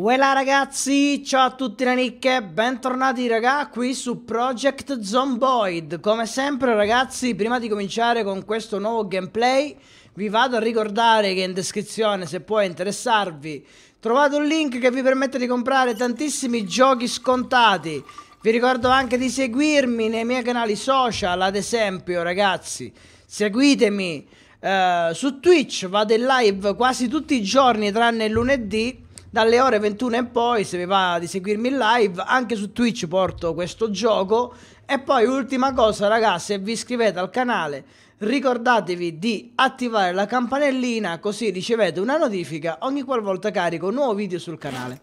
Voilà ragazzi, ciao a tutti le nicche, bentornati raga qui su Project Zomboid Come sempre ragazzi, prima di cominciare con questo nuovo gameplay Vi vado a ricordare che in descrizione, se può interessarvi Trovate un link che vi permette di comprare tantissimi giochi scontati Vi ricordo anche di seguirmi nei miei canali social, ad esempio ragazzi Seguitemi eh, su Twitch, vado in live quasi tutti i giorni tranne lunedì dalle ore 21 in poi, se vi va di seguirmi in live, anche su Twitch porto questo gioco. E poi ultima cosa, ragazzi, se vi iscrivete al canale, ricordatevi di attivare la campanellina così ricevete una notifica ogni qualvolta carico un nuovo video sul canale.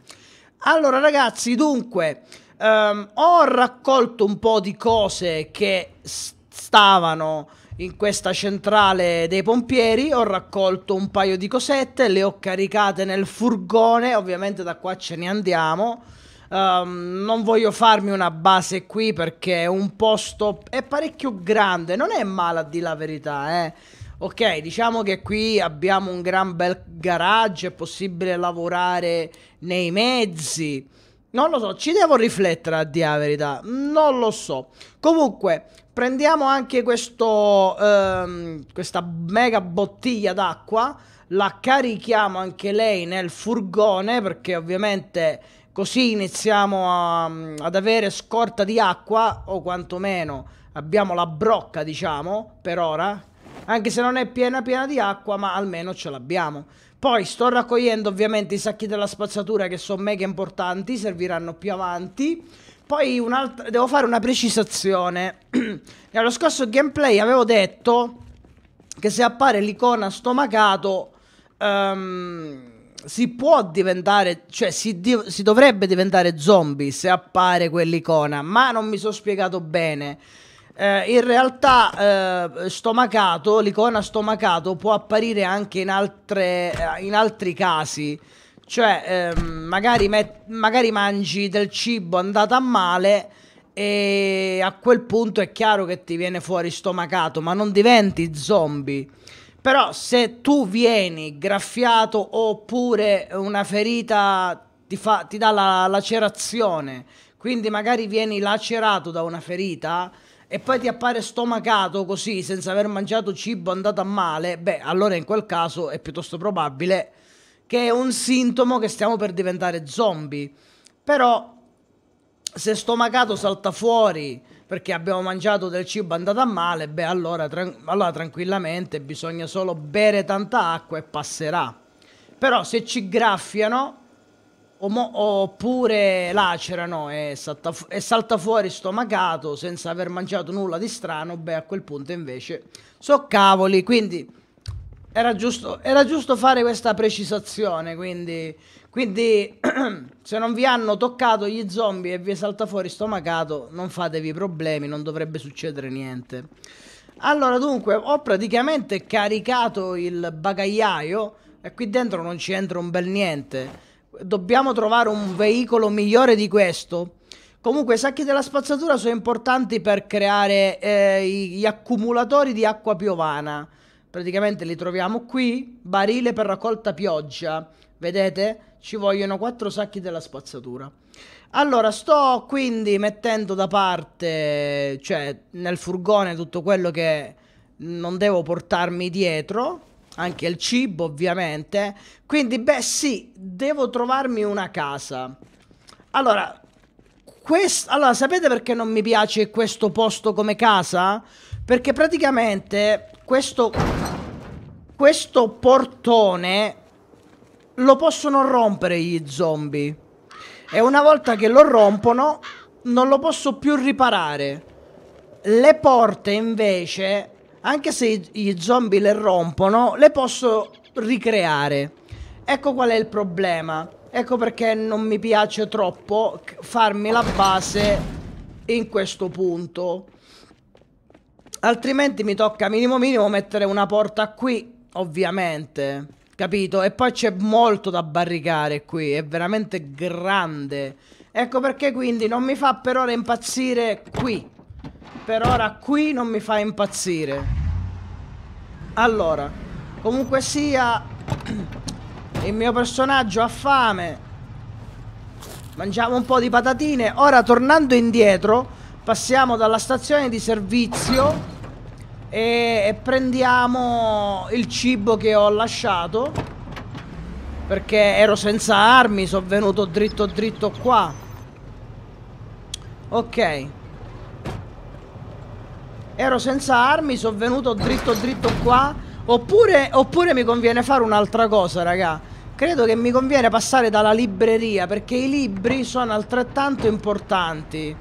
Allora, ragazzi, dunque, ehm, ho raccolto un po' di cose che stavano in questa centrale dei pompieri, ho raccolto un paio di cosette, le ho caricate nel furgone, ovviamente da qua ce ne andiamo. Um, non voglio farmi una base qui perché è un posto è parecchio grande, non è male a di la verità, eh. Ok, diciamo che qui abbiamo un gran bel garage, è possibile lavorare nei mezzi. Non lo so, ci devo riflettere a dire la verità, non lo so. Comunque, prendiamo anche questo, ehm, questa mega bottiglia d'acqua, la carichiamo anche lei nel furgone perché ovviamente così iniziamo a, ad avere scorta di acqua o quantomeno abbiamo la brocca diciamo per ora anche se non è piena piena di acqua ma almeno ce l'abbiamo poi sto raccogliendo ovviamente i sacchi della spazzatura che sono mega importanti, serviranno più avanti. Poi devo fare una precisazione. Nello scorso gameplay avevo detto che se appare l'icona stomacato um, si può diventare, cioè si, di si dovrebbe diventare zombie se appare quell'icona, ma non mi sono spiegato bene. Eh, in realtà eh, stomacato, l'icona stomacato può apparire anche in, altre, eh, in altri casi. Cioè, ehm, magari, magari, mangi del cibo andata a male e a quel punto è chiaro che ti viene fuori stomacato, ma non diventi zombie. Però se tu vieni graffiato oppure una ferita ti, fa, ti dà la lacerazione, quindi magari vieni lacerato da una ferita, e poi ti appare stomacato così senza aver mangiato cibo andato a male, beh, allora in quel caso è piuttosto probabile che è un sintomo che stiamo per diventare zombie. Però se stomacato salta fuori perché abbiamo mangiato del cibo andato a male, beh, allora, tran- allora tranquillamente bisogna solo bere tanta acqua e passerà. Però se ci graffiano oppure lacerano e salta, fu- e salta fuori stomacato senza aver mangiato nulla di strano, beh a quel punto invece so cavoli, quindi era giusto, era giusto fare questa precisazione, quindi, quindi se non vi hanno toccato gli zombie e vi salta fuori stomacato, non fatevi problemi, non dovrebbe succedere niente. Allora dunque, ho praticamente caricato il bagagliaio e qui dentro non ci entra un bel niente dobbiamo trovare un veicolo migliore di questo. Comunque i sacchi della spazzatura sono importanti per creare eh, gli accumulatori di acqua piovana. Praticamente li troviamo qui, barile per raccolta pioggia. Vedete? Ci vogliono quattro sacchi della spazzatura. Allora, sto quindi mettendo da parte, cioè nel furgone tutto quello che non devo portarmi dietro anche il cibo ovviamente. Quindi, beh sì, devo trovarmi una casa. Allora, questo allora, sapete perché non mi piace questo posto come casa? Perché praticamente questo, questo portone lo possono rompere gli zombie. E una volta che lo rompono, non lo posso più riparare. Le porte invece anche se gli zombie le rompono, le posso ricreare. Ecco qual è il problema. Ecco perché non mi piace troppo farmi la base in questo punto. Altrimenti mi tocca minimo minimo mettere una porta qui, ovviamente. Capito? E poi c'è molto da barricare qui, è veramente grande. Ecco perché quindi non mi fa per ora impazzire qui per ora qui non mi fa impazzire. Allora, comunque sia, il mio personaggio ha fame. Mangiamo un po' di patatine. Ora, tornando indietro, passiamo dalla stazione di servizio e, e prendiamo il cibo che ho lasciato. Perché ero senza armi, sono venuto dritto dritto qua. Ok ero senza armi, sono venuto dritto dritto qua. Oppure, oppure mi conviene fare un'altra cosa, raga. Credo che mi conviene passare dalla libreria, perché i libri sono altrettanto importanti.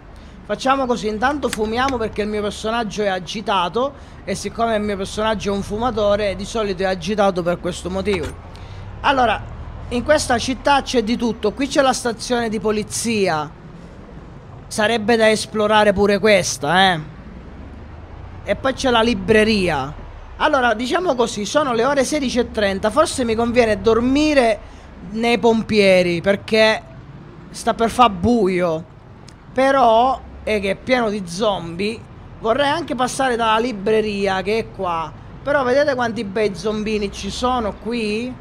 Facciamo così, intanto fumiamo perché il mio personaggio è agitato e siccome il mio personaggio è un fumatore, di solito è agitato per questo motivo. Allora, in questa città c'è di tutto, qui c'è la stazione di polizia. Sarebbe da esplorare pure questa, eh e poi c'è la libreria. Allora, diciamo così, sono le ore 16.30, forse mi conviene dormire nei pompieri perché sta per far buio. Però, è che è pieno di zombie, vorrei anche passare dalla libreria che è qua. Però vedete quanti bei zombini ci sono qui?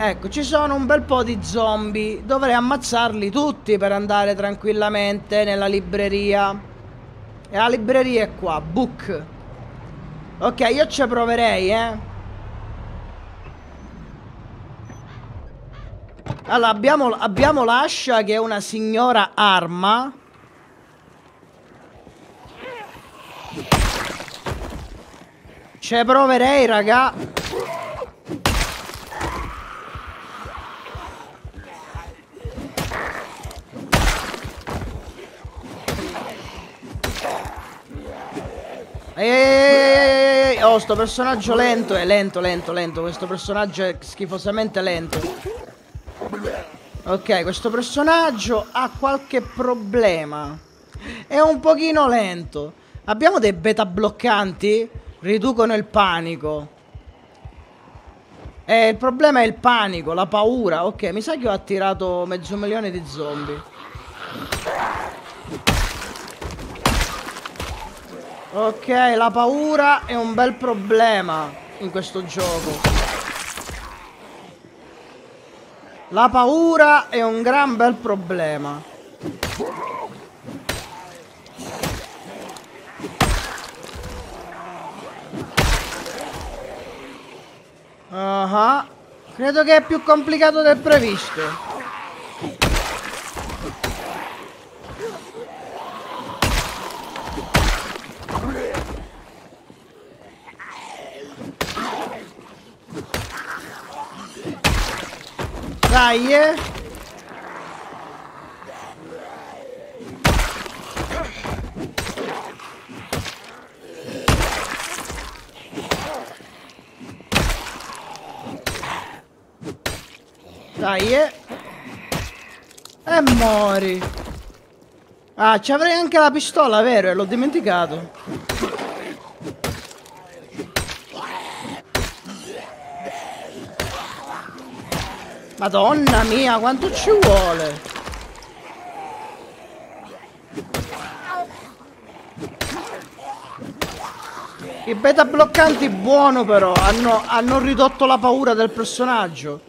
Ecco, ci sono un bel po' di zombie. Dovrei ammazzarli tutti per andare tranquillamente nella libreria. E la libreria è qua, book. Ok, io ci proverei, eh. Allora, abbiamo, abbiamo l'ascia che è una signora arma. Ci proverei, raga. Eeeh, oh, sto personaggio lento, è lento, lento, lento. Questo personaggio è schifosamente lento. Ok, questo personaggio ha qualche problema. È un pochino lento. Abbiamo dei beta bloccanti? Riducono il panico. Eh, il problema è il panico, la paura. Ok, mi sa che ho attirato mezzo milione di zombie. Ok, la paura è un bel problema in questo gioco. La paura è un gran bel problema. Uh -huh. Credo che è più complicato del previsto. Dai, eh. Dai, eh. E mori. Ah, ci avrei anche la pistola, vero? L'ho dimenticato. Madonna mia, quanto ci vuole! I beta bloccanti buono però, hanno, hanno ridotto la paura del personaggio.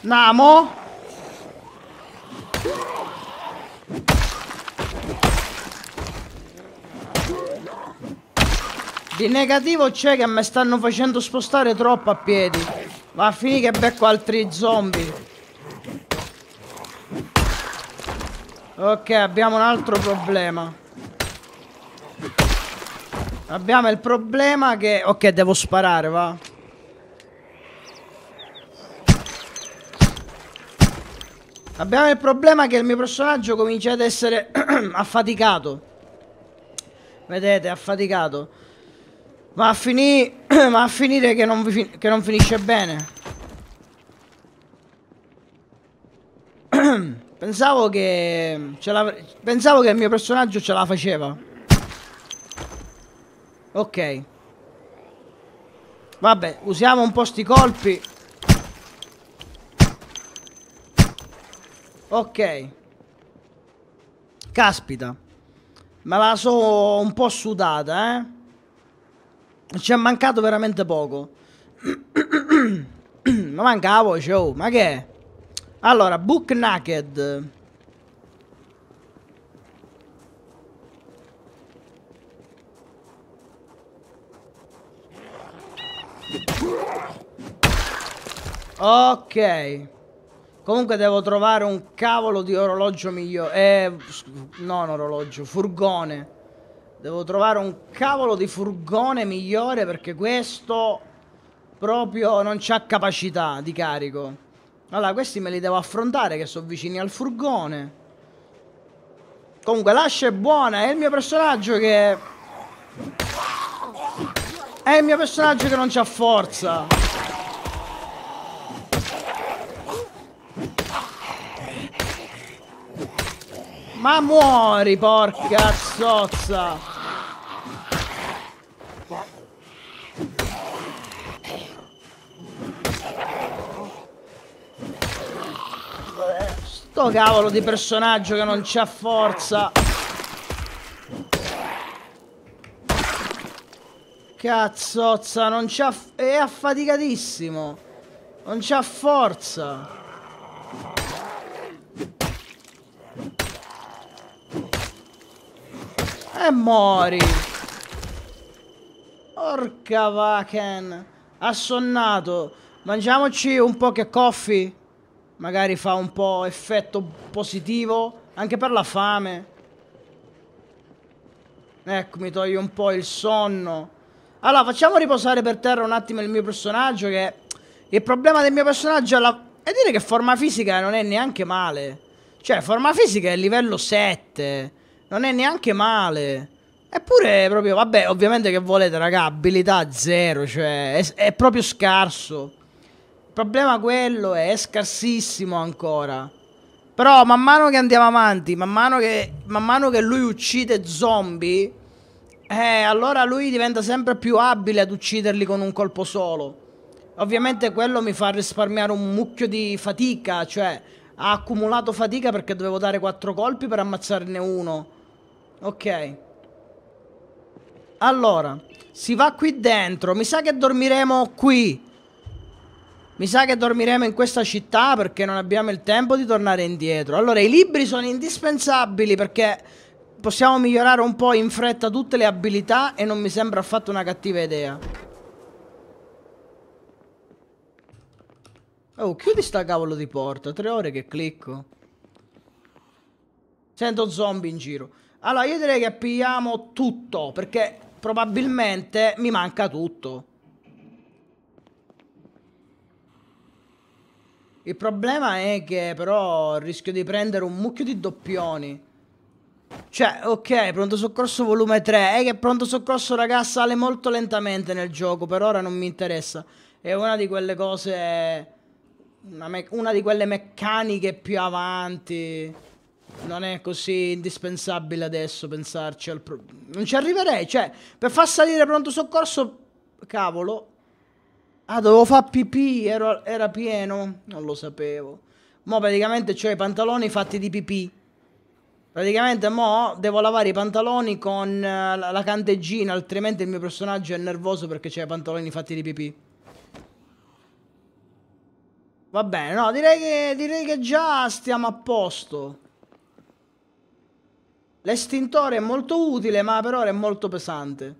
Namo? Di negativo c'è che mi stanno facendo spostare troppo a piedi. Va a finire che becco altri zombie. Ok, abbiamo un altro problema. Abbiamo il problema che... Ok, devo sparare, va. Abbiamo il problema che il mio personaggio comincia ad essere affaticato. Vedete, affaticato. Ma a, finì, ma a finire che non, vi, che non finisce bene. Pensavo che, la, pensavo che il mio personaggio ce la faceva. Ok. Vabbè, usiamo un po' sti colpi. Ok. Caspita. Me la so un po' sudata, eh ci è mancato veramente poco. ma manca la voce, oh, ma che è? Allora, Book Naked. Ok. Comunque devo trovare un cavolo di orologio migliore. Eh, non orologio, furgone. Devo trovare un cavolo di furgone migliore perché questo proprio non c'ha capacità di carico. Allora, questi me li devo affrontare che sono vicini al furgone. Comunque, l'ascia è buona, è il mio personaggio che... È il mio personaggio che non c'ha forza. Ma muori, porca zozza! Sto cavolo di personaggio che non c'ha forza! Cazzozza, non c'ha... è affaticatissimo! Non c'ha forza! E mori. Porca vacan. Assonnato. Mangiamoci un po' che coffee. Magari fa un po' effetto positivo. Anche per la fame. Ecco, mi toglie un po' il sonno. Allora, facciamo riposare per terra un attimo il mio personaggio che... Il problema del mio personaggio è, la... è dire che forma fisica non è neanche male. Cioè, forma fisica è livello 7. Non è neanche male. Eppure proprio, vabbè, ovviamente che volete, raga, abilità zero, cioè è, è, proprio scarso. Il problema quello è, è scarsissimo ancora. Però man mano che andiamo avanti, man mano che, man mano che lui uccide zombie, eh, allora lui diventa sempre più abile ad ucciderli con un colpo solo. Ovviamente quello mi fa risparmiare un mucchio di fatica, cioè ha accumulato fatica perché dovevo dare quattro colpi per ammazzarne uno Ok. Allora, si va qui dentro. Mi sa che dormiremo qui. Mi sa che dormiremo in questa città perché non abbiamo il tempo di tornare indietro. Allora, i libri sono indispensabili perché possiamo migliorare un po' in fretta tutte le abilità e non mi sembra affatto una cattiva idea. Oh, chiudi sta cavolo di porta. Tre ore che clicco. Sento zombie in giro. Allora, io direi che pigliamo tutto, perché probabilmente mi manca tutto. Il problema è che però rischio di prendere un mucchio di doppioni. Cioè, ok, pronto soccorso volume 3. È che pronto soccorso, raga, sale molto lentamente nel gioco. Per ora non mi interessa. È una di quelle cose... Una, una di quelle meccaniche più avanti non è così indispensabile adesso pensarci al pro... Non ci arriverei, cioè, per far salire pronto soccorso, cavolo. Ah, dovevo far pipì, ero, era pieno, non lo sapevo. Mo praticamente ho i pantaloni fatti di pipì. Praticamente mo devo lavare i pantaloni con eh, la canteggina, altrimenti il mio personaggio è nervoso perché c'è i pantaloni fatti di pipì. Va bene, no, direi che, direi che già stiamo a posto. L'estintore è molto utile, ma per ora è molto pesante.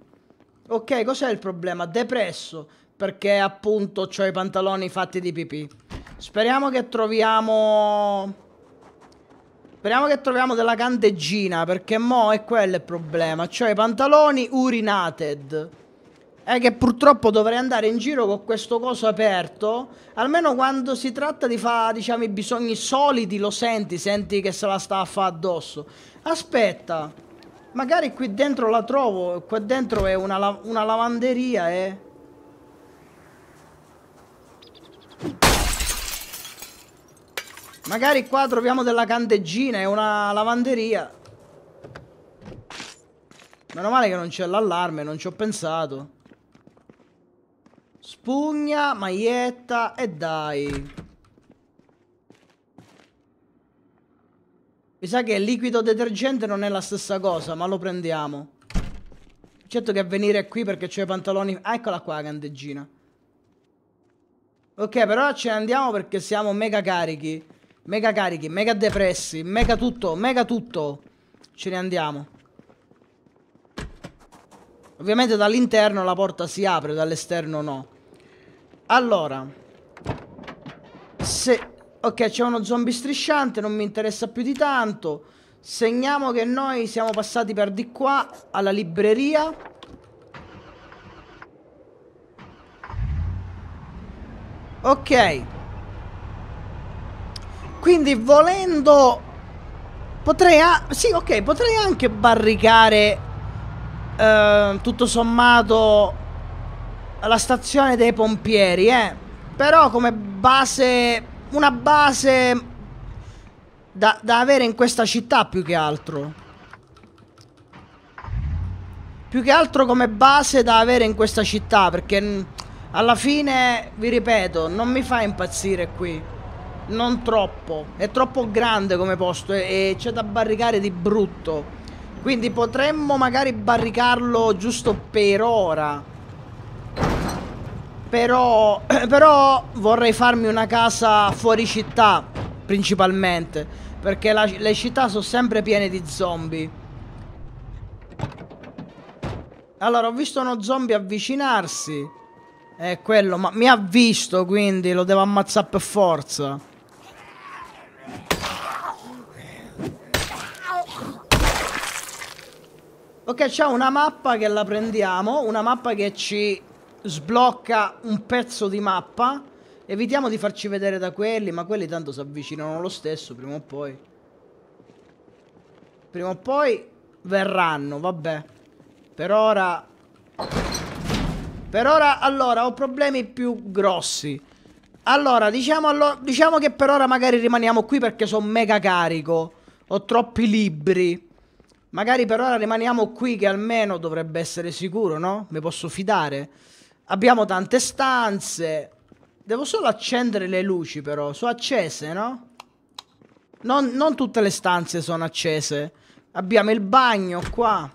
Ok, cos'è il problema? Depresso, perché appunto ho i pantaloni fatti di pipì. Speriamo che troviamo... Speriamo che troviamo della candeggina, perché mo è quello il problema. Cioè i pantaloni urinated. È che purtroppo dovrei andare in giro con questo coso aperto. Almeno quando si tratta di fare, diciamo, i bisogni solidi, lo senti, senti che se la sta a fare addosso. Aspetta, magari qui dentro la trovo, qua dentro è una, la una lavanderia, eh. Magari qua troviamo della candeggina, è una lavanderia. Meno male che non c'è l'allarme, non ci ho pensato. Spugna, maglietta e dai. Mi sa che liquido detergente non è la stessa cosa, ma lo prendiamo. Certo che venire qui perché c'è i pantaloni... Ah, eccola qua, candeggina. Ok, però ce ne andiamo perché siamo mega carichi. Mega carichi, mega depressi, mega tutto, mega tutto. Ce ne andiamo. Ovviamente dall'interno la porta si apre, dall'esterno no. Allora... Se... Ok, c'è uno zombie strisciante, non mi interessa più di tanto. Segniamo che noi siamo passati per di qua, alla libreria. Ok. Quindi volendo... Potrei... sì, ok, potrei anche barricare... Eh, tutto sommato... La stazione dei pompieri, eh. Però come base una base da, da avere in questa città più che altro. Più che altro come base da avere in questa città, perché alla fine, vi ripeto, non mi fa impazzire qui. Non troppo. È troppo grande come posto e, e c'è da barricare di brutto. Quindi potremmo magari barricarlo giusto per ora. Però, però vorrei farmi una casa fuori città, principalmente, perché la, le città sono sempre piene di zombie. Allora, ho visto uno zombie avvicinarsi. È quello, ma mi ha visto, quindi lo devo ammazzare per forza. Ok, c'è una mappa che la prendiamo, una mappa che ci sblocca un pezzo di mappa. Evitiamo di farci vedere da quelli, ma quelli tanto si avvicinano lo stesso prima o poi. Prima o poi verranno, vabbè. Per ora... Per ora, allora, ho problemi più grossi. Allora, diciamo, allo diciamo che per ora magari rimaniamo qui perché sono mega carico. Ho troppi libri. Magari per ora rimaniamo qui che almeno dovrebbe essere sicuro, no? Mi posso fidare. Abbiamo tante stanze. Devo solo accendere le luci però. Sono accese, no? Non, non tutte le stanze sono accese. Abbiamo il bagno qua.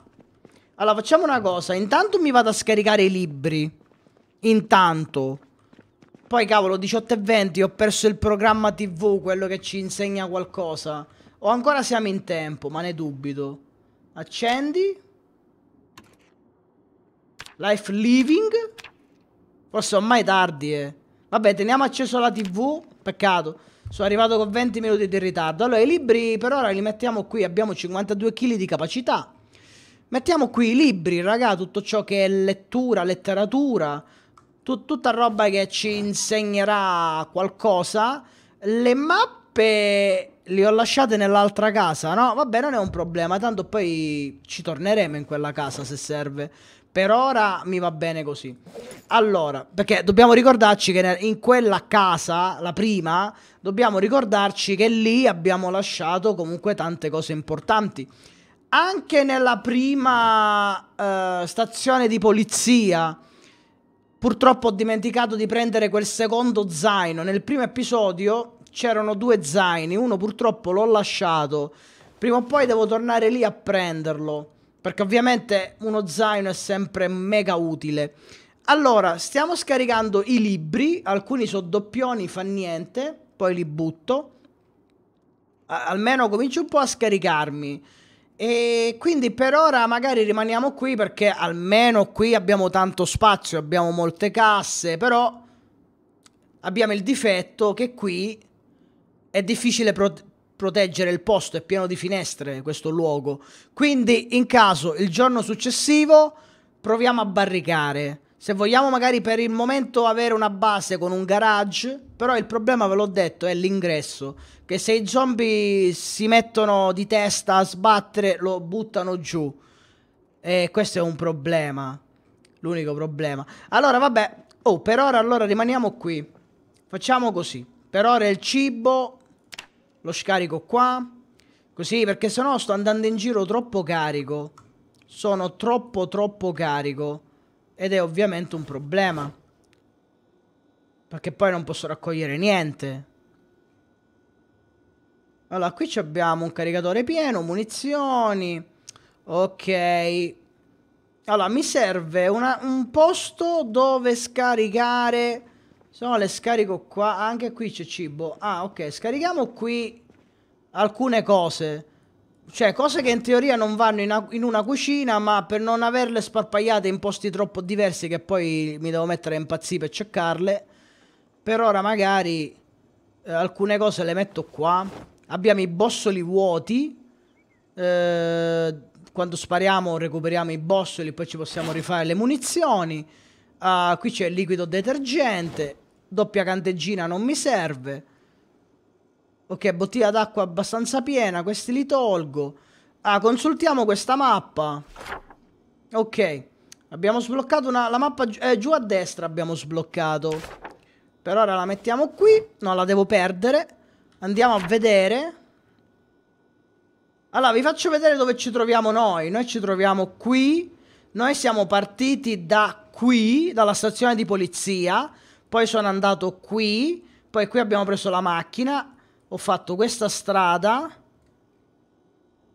Allora, facciamo una cosa. Intanto mi vado a scaricare i libri. Intanto. Poi, cavolo, 18 e 20, ho perso il programma TV, quello che ci insegna qualcosa. O ancora siamo in tempo, ma ne dubito. Accendi. Life Living. Forse ormai tardi, eh. Vabbè, teniamo acceso la tv. Peccato. Sono arrivato con 20 minuti di ritardo. Allora, i libri per ora li mettiamo qui. Abbiamo 52 kg di capacità. Mettiamo qui i libri, raga. Tutto ciò che è lettura, letteratura. Tut tutta roba che ci insegnerà qualcosa. Le mappe le ho lasciate nell'altra casa, no? Vabbè, non è un problema. Tanto poi ci torneremo in quella casa se serve. Per ora mi va bene così. Allora, perché dobbiamo ricordarci che in quella casa, la prima, dobbiamo ricordarci che lì abbiamo lasciato comunque tante cose importanti. Anche nella prima eh, stazione di polizia, purtroppo ho dimenticato di prendere quel secondo zaino. Nel primo episodio c'erano due zaini, uno purtroppo l'ho lasciato. Prima o poi devo tornare lì a prenderlo. Perché ovviamente uno zaino è sempre mega utile. Allora, stiamo scaricando i libri, alcuni doppioni, fa niente, poi li butto. A almeno comincio un po' a scaricarmi. E quindi per ora magari rimaniamo qui perché almeno qui abbiamo tanto spazio, abbiamo molte casse, però abbiamo il difetto che qui è difficile pro proteggere il posto è pieno di finestre questo luogo. Quindi in caso il giorno successivo proviamo a barricare. Se vogliamo magari per il momento avere una base con un garage, però il problema ve l'ho detto è l'ingresso, che se i zombie si mettono di testa a sbattere lo buttano giù. E questo è un problema. L'unico problema. Allora vabbè, oh per ora allora rimaniamo qui. Facciamo così. Per ora il cibo lo scarico qua, così perché sennò sto andando in giro troppo carico. Sono troppo troppo carico ed è ovviamente un problema. Perché poi non posso raccogliere niente. Allora, qui abbiamo un caricatore pieno, munizioni. Ok. Allora, mi serve una, un posto dove scaricare se no le scarico qua. Ah, anche qui c'è cibo. Ah, ok. Scarichiamo qui alcune cose. Cioè, cose che in teoria non vanno in, in, una cucina, ma per non averle sparpagliate in posti troppo diversi che poi mi devo mettere a impazzire per cercarle. Per ora magari eh, alcune cose le metto qua. Abbiamo i bossoli vuoti. Eh, quando spariamo recuperiamo i bossoli, poi ci possiamo rifare le munizioni. Uh, qui c'è il liquido detergente doppia candeggina non mi serve. Ok, bottiglia d'acqua abbastanza piena, questi li tolgo. Ah, consultiamo questa mappa. Ok, abbiamo sbloccato una, la mappa eh, giù a destra abbiamo sbloccato. Per ora la mettiamo qui, non la devo perdere. Andiamo a vedere. Allora, vi faccio vedere dove ci troviamo noi. Noi ci troviamo qui. Noi siamo partiti da qui, dalla stazione di polizia. Poi sono andato qui, poi qui abbiamo preso la macchina, ho fatto questa strada.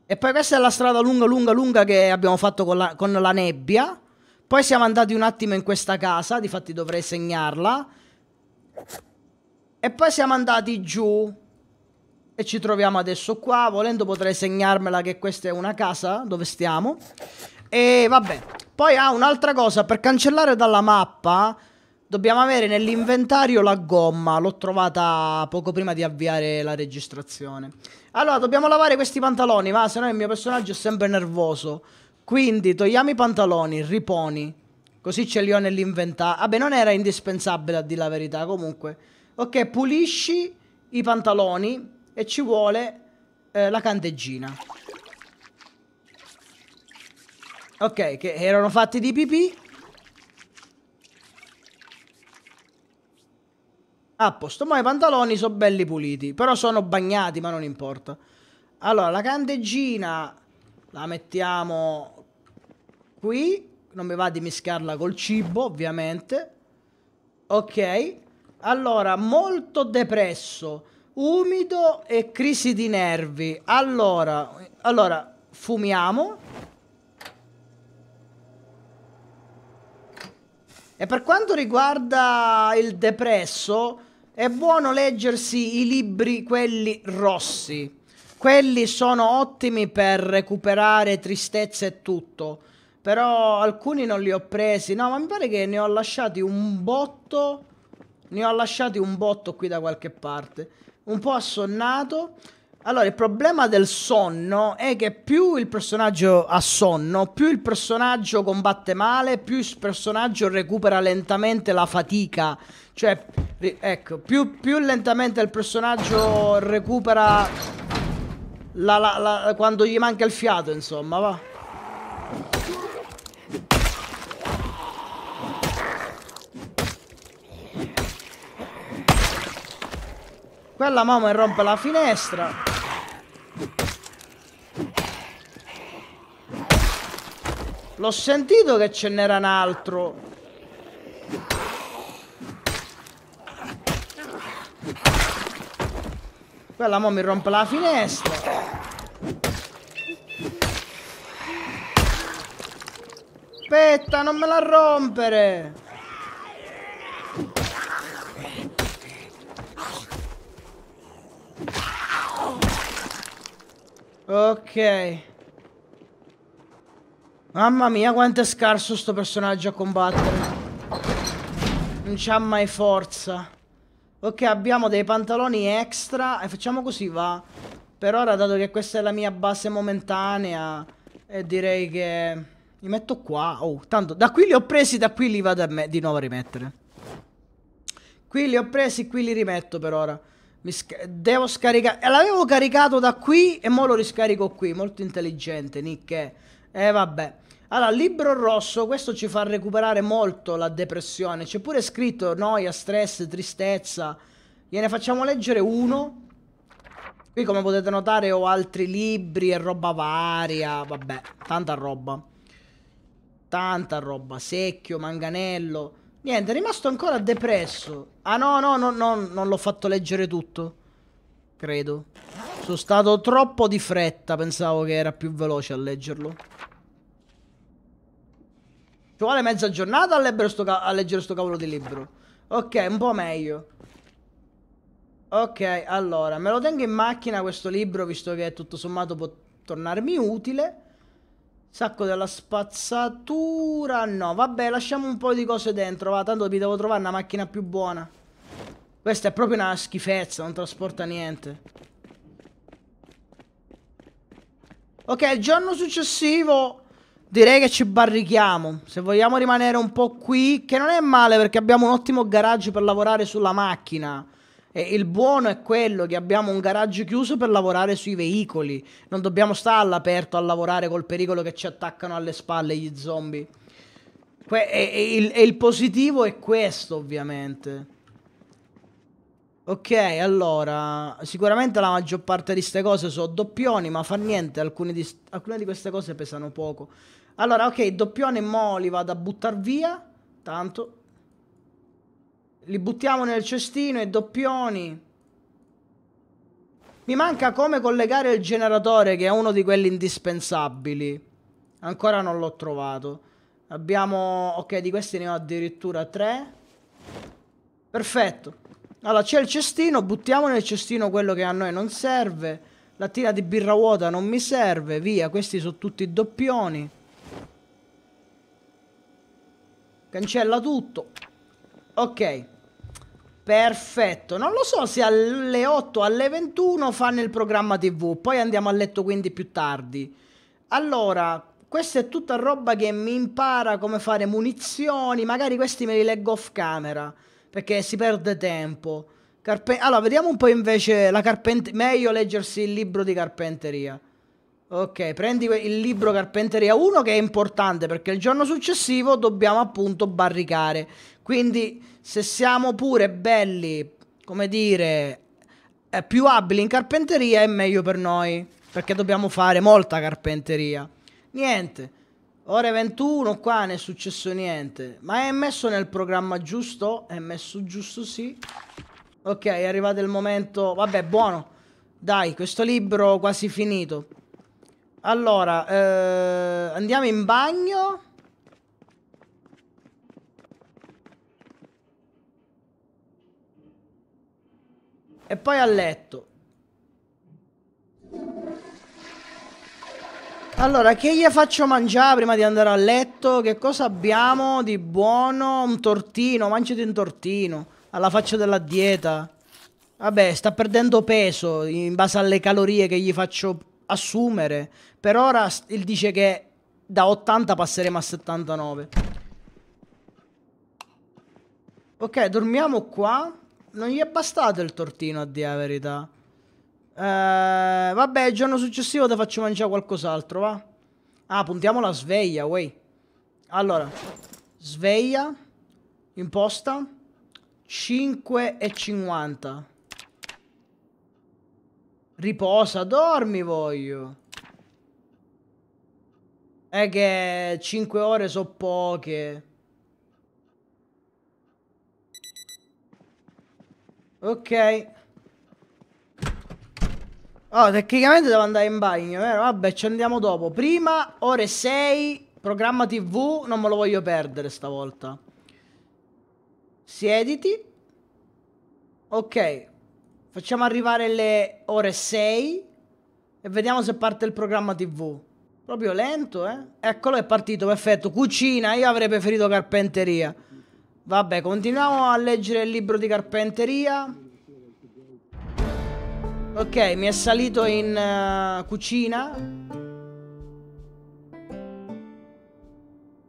E poi questa è la strada lunga, lunga, lunga che abbiamo fatto con la, con la nebbia. Poi siamo andati un attimo in questa casa, difatti dovrei segnarla. E poi siamo andati giù. E ci troviamo adesso qua. Volendo potrei segnarmela che questa è una casa dove stiamo. E vabbè. Poi ha ah, un'altra cosa. Per cancellare dalla mappa Dobbiamo avere nell'inventario la gomma, l'ho trovata poco prima di avviare la registrazione. Allora, dobbiamo lavare questi pantaloni, ma se no il mio personaggio è sempre nervoso. Quindi, togliamo i pantaloni, riponi. Così ce li ho nell'inventario. Vabbè, non era indispensabile a dire la verità, comunque. Ok, pulisci i pantaloni e ci vuole eh, la candeggina. Ok, che erano fatti di pipì. A posto, ma i pantaloni sono belli puliti, però sono bagnati, ma non importa. Allora, la candeggina la mettiamo qui. Non mi va di mischiarla col cibo, ovviamente. Ok. Allora, molto depresso, umido e crisi di nervi. Allora, allora fumiamo. E per quanto riguarda il depresso, è buono leggersi i libri, quelli rossi. Quelli sono ottimi per recuperare tristezza e tutto. Però alcuni non li ho presi. No, ma mi pare che ne ho lasciati un botto. Ne ho lasciati un botto qui da qualche parte. Un po' assonnato. Allora, il problema del sonno è che più il personaggio ha sonno, più il personaggio combatte male, più il personaggio recupera lentamente la fatica. Cioè, ecco, più, più lentamente il personaggio recupera la, la, la, quando gli manca il fiato, insomma, va. Quella mamma rompe la finestra. L'ho sentito che ce n'era un altro. Quella mo mi rompe la finestra. Aspetta, non me la rompere. Ok. Mamma mia, quanto è scarso sto personaggio a combattere. Non c'ha mai forza. Ok, abbiamo dei pantaloni extra e facciamo così, va. Per ora, dato che questa è la mia base momentanea, E eh, direi che... Li metto qua. Oh, tanto da qui li ho presi, da qui li vado di nuovo a rimettere. Qui li ho presi, qui li rimetto per ora. Sc devo scaricare... L'avevo caricato da qui e mo lo riscarico qui. Molto intelligente, Nick. Eh. Eh vabbè. Allora, libro rosso, questo ci fa recuperare molto la depressione. C'è pure scritto noia, stress, tristezza. Gliene facciamo leggere uno. Qui come potete notare ho altri libri e roba varia. Vabbè, tanta roba. Tanta roba. Secchio, manganello. Niente, è rimasto ancora depresso. Ah no, no, no, no non l'ho fatto leggere tutto. Credo. Sono stato troppo di fretta, pensavo che era più veloce a leggerlo. Ci vuole mezza giornata a, sto a leggere sto cavolo di libro. Ok, un po' meglio. Ok, allora, me lo tengo in macchina questo libro, visto che tutto sommato può tornarmi utile. Sacco della spazzatura, no, vabbè, lasciamo un po' di cose dentro, va, tanto mi devo trovare una macchina più buona. Questa è proprio una schifezza, non trasporta niente. Ok, il giorno successivo Direi che ci barrichiamo. Se vogliamo rimanere un po' qui, che non è male perché abbiamo un ottimo garage per lavorare sulla macchina. E il buono è quello che abbiamo un garage chiuso per lavorare sui veicoli. Non dobbiamo stare all'aperto a lavorare col pericolo che ci attaccano alle spalle gli zombie. Que e, e, il, e il positivo è questo, ovviamente. Ok, allora, sicuramente la maggior parte di queste cose sono doppioni, ma fa niente, alcune di, alcune di queste cose pesano poco. Allora, ok, doppione mo li vado a buttare via. Tanto. Li buttiamo nel cestino e doppioni. Mi manca come collegare il generatore, che è uno di quelli indispensabili. Ancora non l'ho trovato. Abbiamo... Ok, di questi ne ho addirittura tre. Perfetto. Allora, c'è il cestino. Buttiamo nel cestino quello che a noi non serve. La tira di birra vuota non mi serve. Via, questi sono tutti doppioni. Cancella tutto. Ok. Perfetto. Non lo so se alle 8 alle 21 fanno il programma TV. Poi andiamo a letto quindi più tardi. Allora, questa è tutta roba che mi impara come fare munizioni. Magari questi me li leggo off camera. Perché si perde tempo. Carpe allora, vediamo un po' invece la carpenteria. Meglio leggersi il libro di carpenteria. Ok, prendi il libro Carpenteria 1 che è importante perché il giorno successivo dobbiamo appunto barricare. Quindi se siamo pure belli, come dire, eh, più abili in carpenteria è meglio per noi perché dobbiamo fare molta carpenteria. Niente, ore 21 qua non è successo niente, ma è messo nel programma giusto? È messo giusto sì. Ok, è arrivato il momento, vabbè buono. Dai, questo libro quasi finito. Allora, eh, andiamo in bagno. E poi a letto. Allora, che gli faccio mangiare prima di andare a letto? Che cosa abbiamo di buono? Un tortino, mangiati un tortino. Alla faccia della dieta. Vabbè, sta perdendo peso in base alle calorie che gli faccio assumere. Per ora il dice che da 80 passeremo a 79. Ok, dormiamo qua. Non gli è bastato il tortino, a dire la verità. Eh, vabbè, il giorno successivo ti faccio mangiare qualcos'altro, va? Ah, puntiamo la sveglia, wey. Allora, sveglia, imposta, 5 e 50. Riposa, dormi voglio. È che 5 ore so poche. Ok. Oh, tecnicamente devo andare in bagno, vero? Vabbè, ci andiamo dopo. Prima, ore 6, programma TV, non me lo voglio perdere stavolta. Siediti. Ok, Facciamo arrivare le ore 6 e vediamo se parte il programma TV. Proprio lento, eh? Eccolo, è partito, perfetto. Cucina, io avrei preferito carpenteria. Vabbè, continuiamo a leggere il libro di carpenteria. Ok, mi è salito in uh, cucina.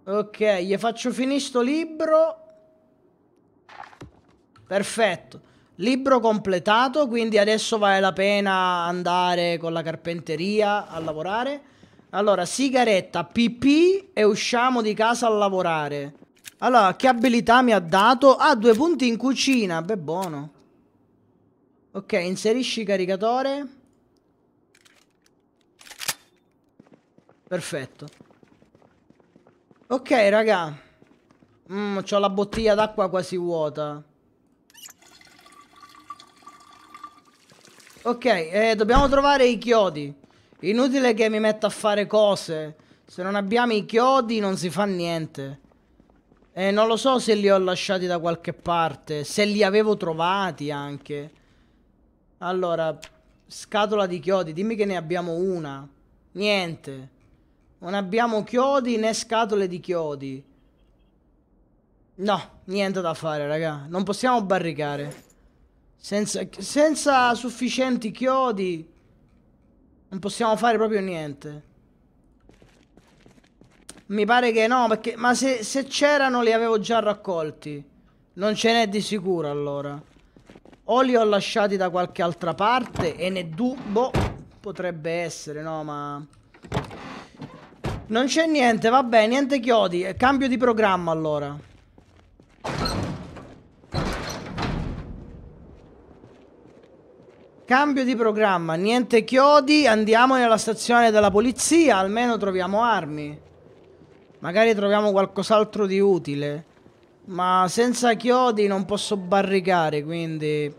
Ok, gli faccio finire sto libro. Perfetto. Libro completato, quindi adesso vale la pena andare con la carpenteria a lavorare. Allora, sigaretta, pipì e usciamo di casa a lavorare. Allora, che abilità mi ha dato? Ah, due punti in cucina, beh buono. Ok, inserisci caricatore. Perfetto. Ok, raga. Mmm, ho la bottiglia d'acqua quasi vuota. Ok, eh, dobbiamo trovare i chiodi. Inutile che mi metta a fare cose. Se non abbiamo i chiodi non si fa niente. E eh, non lo so se li ho lasciati da qualche parte. Se li avevo trovati anche. Allora, scatola di chiodi. Dimmi che ne abbiamo una. Niente. Non abbiamo chiodi né scatole di chiodi. No, niente da fare, raga. Non possiamo barricare. Senza, senza sufficienti chiodi non possiamo fare proprio niente. Mi pare che no, perché... Ma se, se c'erano li avevo già raccolti. Non ce n'è di sicuro allora. O li ho lasciati da qualche altra parte e ne dubbo potrebbe essere, no ma... Non c'è niente, vabbè, niente chiodi. Cambio di programma allora. Cambio di programma, niente chiodi, andiamo nella stazione della polizia, almeno troviamo armi. Magari troviamo qualcos'altro di utile. Ma senza chiodi non posso barricare, quindi...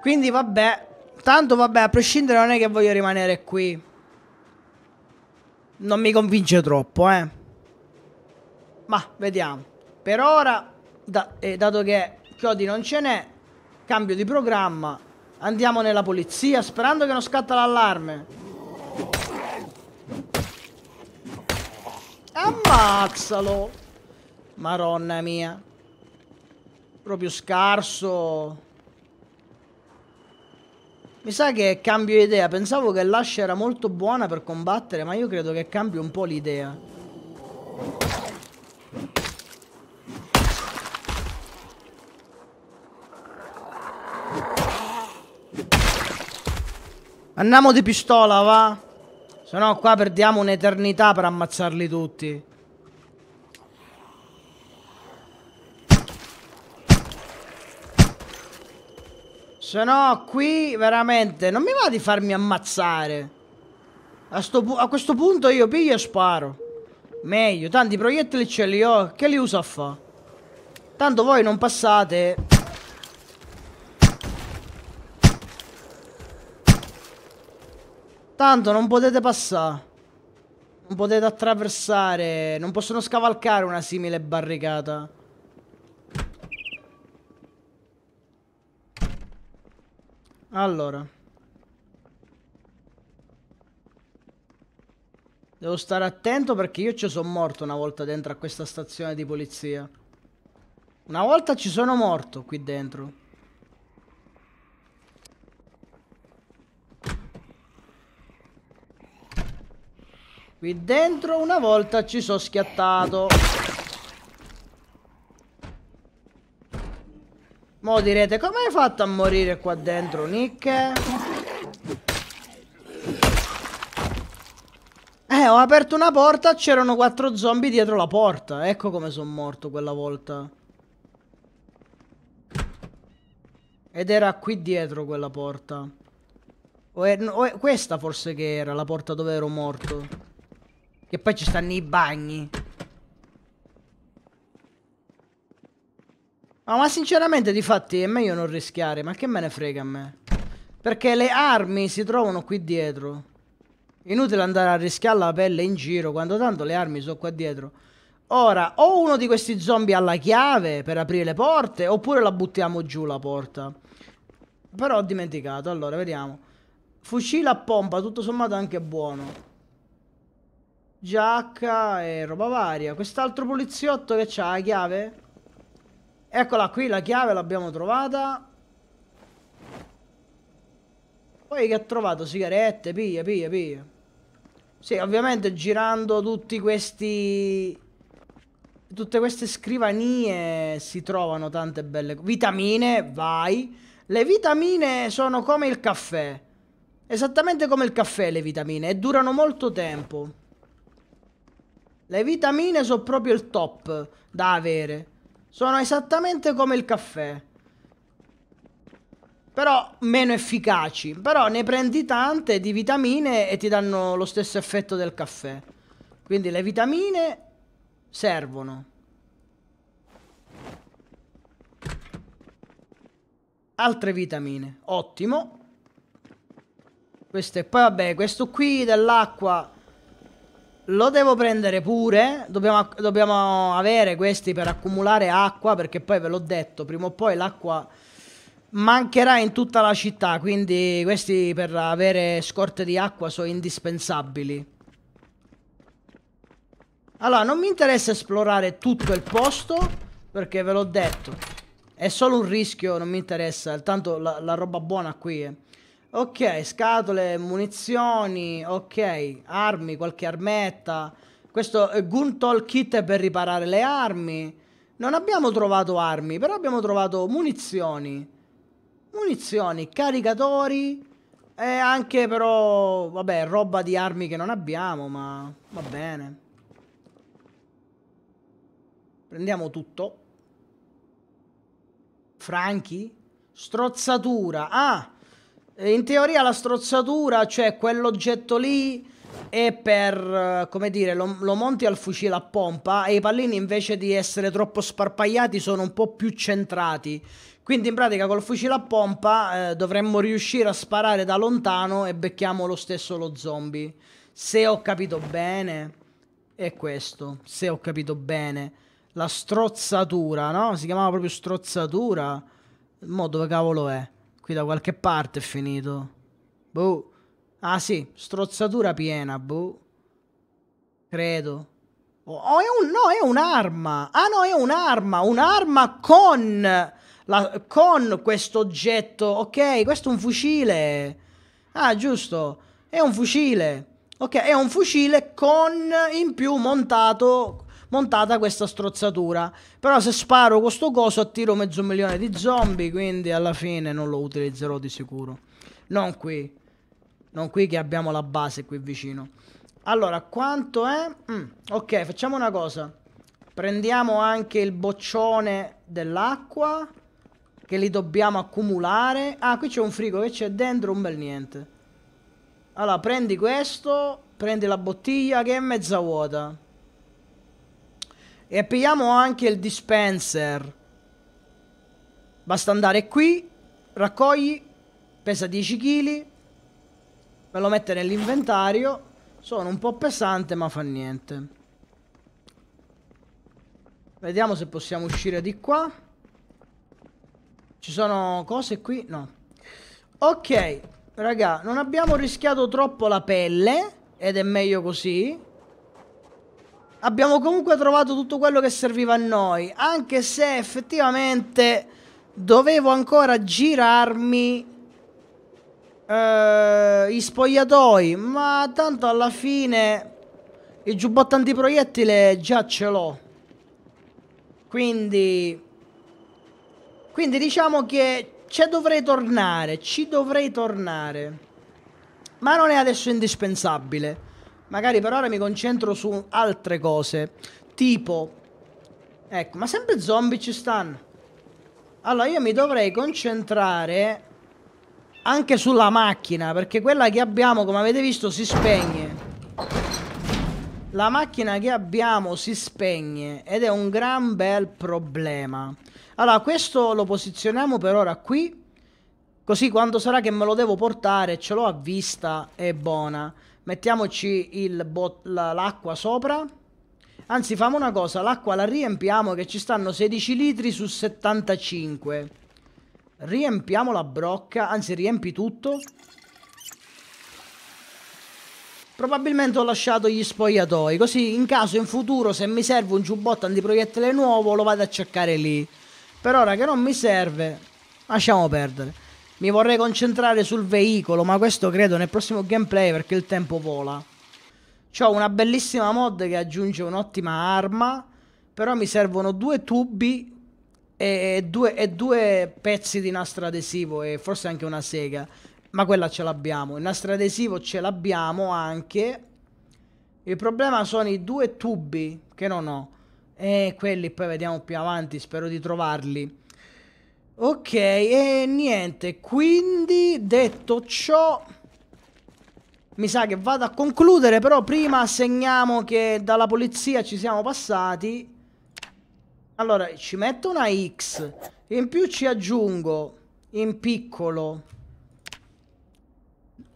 Quindi vabbè, tanto vabbè, a prescindere non è che voglio rimanere qui. Non mi convince troppo, eh. Ma, vediamo. Per ora, da eh, dato che chiodi non ce n'è, cambio di programma Andiamo nella polizia sperando che non scatta l'allarme. Ammazzalo. Maronna mia. Proprio scarso. Mi sa che cambio idea. Pensavo che l'ascia era molto buona per combattere, ma io credo che cambio un po' l'idea. Andiamo di pistola, va. Se no qua perdiamo un'eternità per ammazzarli tutti. Se no qui veramente non mi va di farmi ammazzare. A, a questo punto io piglio e sparo. Meglio, tanti proiettili ce li ho. Che li uso a fa? Tanto voi non passate... Tanto non potete passare. Non potete attraversare. Non possono scavalcare una simile barricata. Allora. Devo stare attento perché io ci sono morto una volta dentro a questa stazione di polizia. Una volta ci sono morto qui dentro. Qui dentro una volta ci sono schiattato. Mo direte, come hai fatto a morire qua dentro, Nick? Eh, ho aperto una porta, c'erano quattro zombie dietro la porta. Ecco come sono morto quella volta. Ed era qui dietro quella porta. O è, o è questa forse che era la porta dove ero morto. Che poi ci stanno i bagni. No, ma sinceramente, di fatti, è meglio non rischiare. Ma che me ne frega a me? Perché le armi si trovano qui dietro. Inutile andare a rischiare la pelle in giro, quando tanto le armi sono qua dietro. Ora, o uno di questi zombie ha la chiave per aprire le porte, oppure la buttiamo giù la porta. Però ho dimenticato, allora, vediamo. Fucile a pompa, tutto sommato anche buono giacca e roba varia. Quest'altro poliziotto che c'ha la chiave? Eccola qui, la chiave l'abbiamo trovata. Poi che ha trovato? Sigarette, piglia, piglia, piglia. Sì, ovviamente girando tutti questi... Tutte queste scrivanie si trovano tante belle... Vitamine, vai. Le vitamine sono come il caffè. Esattamente come il caffè le vitamine e durano molto tempo. Le vitamine sono proprio il top da avere. Sono esattamente come il caffè. Però meno efficaci. Però ne prendi tante di vitamine e ti danno lo stesso effetto del caffè. Quindi le vitamine servono. Altre vitamine. Ottimo. Queste, poi vabbè, questo qui dell'acqua lo devo prendere pure. Dobbiamo, dobbiamo, avere questi per accumulare acqua. Perché poi ve l'ho detto, prima o poi l'acqua mancherà in tutta la città. Quindi questi per avere scorte di acqua sono indispensabili. Allora, non mi interessa esplorare tutto il posto. Perché ve l'ho detto. È solo un rischio, non mi interessa. Tanto la, la roba buona qui è. Eh. Ok, scatole, munizioni, ok, armi, qualche armetta. Questo è Guntol Kit per riparare le armi. Non abbiamo trovato armi, però abbiamo trovato munizioni. Munizioni, caricatori e anche però, vabbè, roba di armi che non abbiamo, ma va bene. Prendiamo tutto. Franchi? Strozzatura. Ah! Eh, in teoria la strozzatura, cioè quell'oggetto lì è per, eh, come dire, lo, lo, monti al fucile a pompa e i pallini invece di essere troppo sparpagliati sono un po' più centrati. Quindi in pratica col fucile a pompa eh, dovremmo riuscire a sparare da lontano e becchiamo lo stesso lo zombie. Se ho capito bene, è questo, se ho capito bene. La strozzatura, no? Si chiamava proprio strozzatura. Mo dove cavolo è? Qui da qualche parte è finito. Boh. Ah sì, strozzatura piena, boh. Credo. Oh, oh, è un, no, è un'arma. Ah no, è un'arma. Un'arma con, la, con questo oggetto. Ok, questo è un fucile. Ah, giusto. È un fucile. Ok, è un fucile con in più montato montata questa strozzatura. Però se sparo questo coso attiro mezzo milione di zombie, quindi alla fine non lo utilizzerò di sicuro. Non qui. Non qui che abbiamo la base qui vicino. Allora, quanto è? Mm, ok, facciamo una cosa. Prendiamo anche il boccione dell'acqua che li dobbiamo accumulare. Ah, qui c'è un frigo che c'è dentro un bel niente. Allora, prendi questo, prendi la bottiglia che è mezza vuota. E apriamo anche il dispenser. Basta andare qui, raccogli, pesa 10 kg, me lo mette nell'inventario. Sono un po' pesante ma fa niente. Vediamo se possiamo uscire di qua. Ci sono cose qui? No. Ok, raga, non abbiamo rischiato troppo la pelle ed è meglio così abbiamo comunque trovato tutto quello che serviva a noi, anche se effettivamente dovevo ancora girarmi eh, i spogliatoi, ma tanto alla fine il giubbotto antiproiettile già ce l'ho. Quindi quindi diciamo che ci dovrei tornare, ci dovrei tornare. Ma non è adesso indispensabile. Magari per ora mi concentro su altre cose. Tipo... Ecco, ma sempre zombie ci stanno. Allora, io mi dovrei concentrare anche sulla macchina, perché quella che abbiamo, come avete visto, si spegne. La macchina che abbiamo si spegne ed è un gran bel problema. Allora, questo lo posizioniamo per ora qui, così quando sarà che me lo devo portare ce l'ho a vista e buona mettiamoci il bot- l'acqua sopra. Anzi, famo una cosa, l'acqua la riempiamo che ci stanno 16 litri su 75. Riempiamo la brocca, anzi riempi tutto. Probabilmente ho lasciato gli spogliatoi, così in caso in futuro se mi serve un giubbotto antiproiettile nuovo lo vado a cercare lì. Per ora che non mi serve, lasciamo perdere. Mi vorrei concentrare sul veicolo, ma questo credo nel prossimo gameplay perché il tempo vola. C'ho una bellissima mod che aggiunge un'ottima arma, però mi servono due tubi e due, e due pezzi di nastro adesivo e forse anche una sega. Ma quella ce l'abbiamo. Il nastro adesivo ce l'abbiamo anche. Il problema sono i due tubi che non ho. E quelli poi vediamo più avanti, spero di trovarli. Ok, e niente, quindi detto ciò mi sa che vado a concludere, però prima segniamo che dalla polizia ci siamo passati. Allora, ci metto una X, in più ci aggiungo in piccolo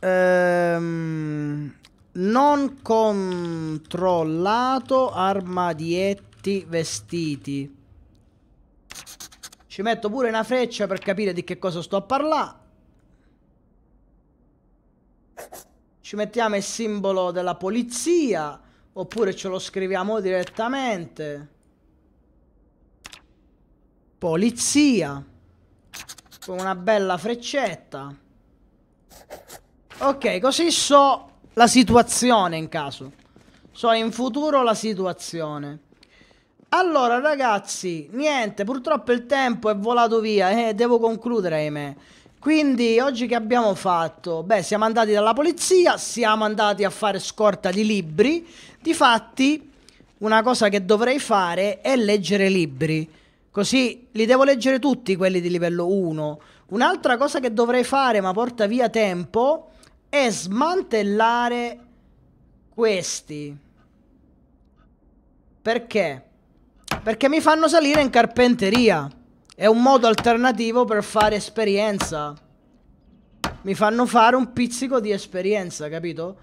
ehm, non controllato armadietti vestiti. Ci metto pure una freccia per capire di che cosa sto a parlare. Ci mettiamo il simbolo della polizia. Oppure ce lo scriviamo direttamente. Polizia. Con una bella freccetta. Ok, così so la situazione in caso. So in futuro la situazione. Allora ragazzi, niente, purtroppo il tempo è volato via, eh, devo concludere ahimè. Quindi oggi che abbiamo fatto? Beh, siamo andati dalla polizia, siamo andati a fare scorta di libri. Difatti, una cosa che dovrei fare è leggere libri. Così li devo leggere tutti quelli di livello 1. Un'altra cosa che dovrei fare, ma porta via tempo, è smantellare questi. Perché? Perché mi fanno salire in carpenteria. È un modo alternativo per fare esperienza. Mi fanno fare un pizzico di esperienza, capito?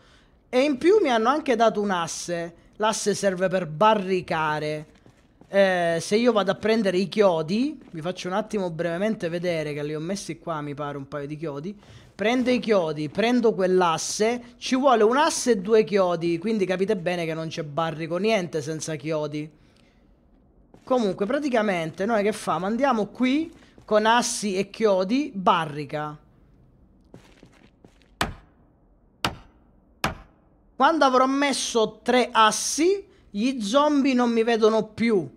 E in più mi hanno anche dato un asse. L'asse serve per barricare. Eh, se io vado a prendere i chiodi, vi faccio un attimo brevemente vedere che li ho messi qua, mi pare un paio di chiodi. Prendo i chiodi, prendo quell'asse, ci vuole un asse e due chiodi, quindi capite bene che non c'è barrico niente senza chiodi. Comunque, praticamente, noi che fa? Mandiamo qui, con assi e chiodi, barrica. Quando avrò messo tre assi, gli zombie non mi vedono più.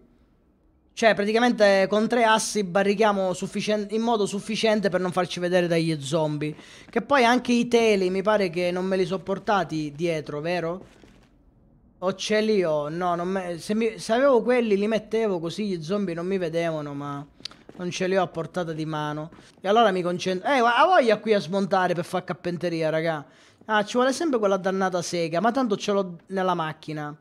Cioè, praticamente con tre assi barrichiamo in modo sufficiente per non farci vedere dagli zombie. Che poi anche i teli mi pare che non me li sono portati dietro, vero? O ce li ho, no, me... se, mi... se avevo quelli li mettevo così gli zombie non mi vedevano, ma non ce li ho a portata di mano. E allora mi concentro... Eh, ha voglia qui a smontare per fare cappenteria, raga. Ah, ci vuole sempre quella dannata sega, ma tanto ce l'ho nella macchina.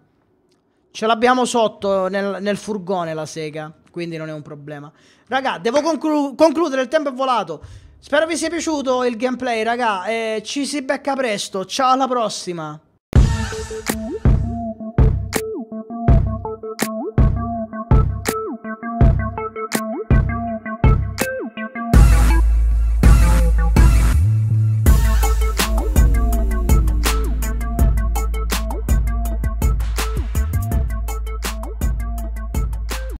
Ce l'abbiamo sotto nel, nel, furgone la sega, quindi non è un problema. Raga, devo conclu concludere, il tempo è volato. Spero vi sia piaciuto il gameplay, raga. Eh, ci si becca presto, ciao alla prossima.